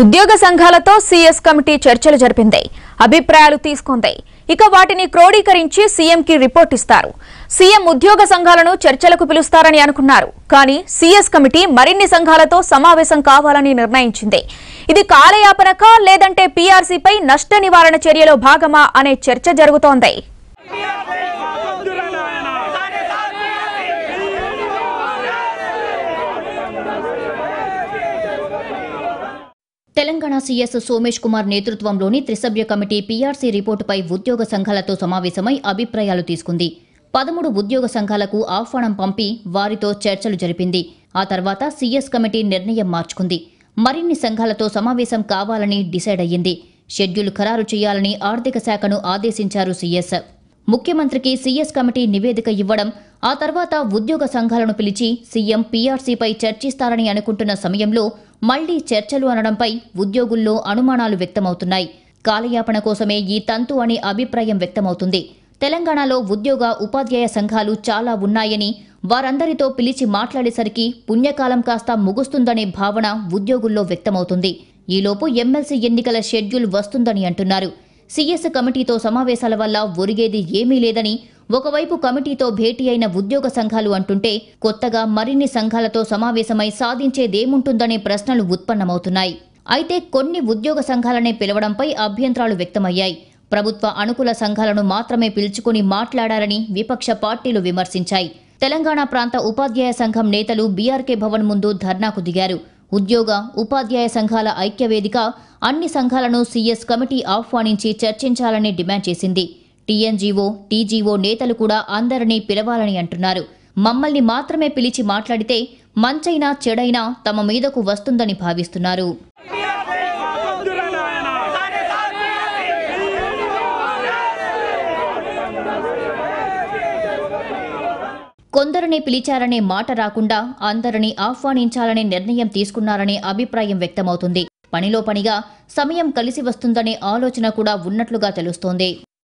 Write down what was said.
ఉద్యోగ సంఘాలతో CS committee చర్చలు జరిపింది అభిప్రాయాలు తీసుకుంది ఇక వాటిని క్రోడీకరించి కి రిపోర్ట్ ఇస్తారు సీఎం ఉద్యోగ సంఘాలను చర్చలకు పిలుస్తారని అనుకున్నారు కానీ సీఎస్ కమిటీ మరిన్ని సంఘాలతో సమావేశం కావాలని నిర్ణయించింది ఇది కాలయాపనక లేదంటే పీఆర్సీపై నష్ట నివారణ చర్యలో భాగమా అనే చర్చ జరుగుతోంది తెలంగాణ సీఎస్ సోమేష్ కుమార్ నేతృత్వంలోని త్రిసభ్య కమిటీ పీఆర్సీ రిపోర్టుపై ఉద్యోగ సంఘాలతో సమావేశమై అభిప్రాయాలు తీసుకుంది పదమూడు ఉద్యోగ సంఘాలకు ఆహ్వానం పంపి వారితో చర్చలు జరిపింది ఆ తర్వాత సీఎస్ కమిటీ నిర్ణయం మార్చుకుంది మరిన్ని సంఘాలతో సమావేశం కావాలని డిసైడ్ అయ్యింది షెడ్యూల్ ఖరారు చేయాలని ఆర్థిక శాఖను ఆదేశించారు సీఎస్ ముఖ్యమంత్రికి సీఎస్ కమిటీ నివేదిక ఇవ్వడం ఆ తర్వాత ఉద్యోగ సంఘాలను పిలిచి సీఎం పీఆర్సీపై చర్చిస్తారని అనుకుంటున్న సమయంలో మళ్లీ చర్చలు అనడంపై ఉద్యోగుల్లో అనుమానాలు వ్యక్తమవుతున్నాయి కాలయాపన కోసమే ఈ తంతు అని అభిప్రాయం వ్యక్తమవుతుంది తెలంగాణలో ఉద్యోగ ఉపాధ్యాయ సంఘాలు చాలా ఉన్నాయని వారందరితో పిలిచి మాట్లాడేసరికి పుణ్యకాలం కాస్త ముగుస్తుందనే భావన ఉద్యోగుల్లో వ్యక్తమవుతుంది ఈలోపు ఎమ్మెల్సీ ఎన్నికల షెడ్యూల్ వస్తుందని అంటున్నారు సీఎస్ కమిటీతో సమావేశాల వల్ల ఒరిగేది ఏమీ లేదని ఒకవైపు కమిటీతో భేటీ అయిన ఉద్యోగ సంఘాలు అంటుంటే కొత్తగా మరిన్ని సంఘాలతో సమావేశమై సాధించేదేముంటుందనే ప్రశ్నలు ఉత్పన్నమవుతున్నాయి అయితే కొన్ని ఉద్యోగ సంఘాలనే పిలవడంపై అభ్యంతరాలు వ్యక్తమయ్యాయి ప్రభుత్వ అనుకూల సంఘాలను మాత్రమే పిలుచుకుని మాట్లాడారని విపక్ష పార్టీలు విమర్శించాయి తెలంగాణ ప్రాంత ఉపాధ్యాయ సంఘం నేతలు బీఆర్కే భవన్ ముందు ధర్నాకు దిగారు ఉద్యోగ ఉపాధ్యాయ సంఘాల ఐక్యవేదిక అన్ని సంఘాలను సీఎస్ కమిటీ ఆహ్వానించి చర్చించాలని డిమాండ్ చేసింది టీఎన్జీఓ టీజీఓ నేతలు కూడా అందరినీ పిలవాలని అంటున్నారు మమ్మల్ని మాత్రమే పిలిచి మాట్లాడితే మంచైనా చెడైనా తమ మీదకు వస్తుందని భావిస్తున్నారు కొందరిని పిలిచారనే మాట రాకుండా అందరినీ ఆహ్వానించాలనే నిర్ణయం తీసుకున్నారనే అభిప్రాయం వ్యక్తమవుతుంది పనిలో పనిగా సమయం కలిసి వస్తుందనే ఆలోచన కూడా ఉన్నట్లుగా తెలుస్తోంది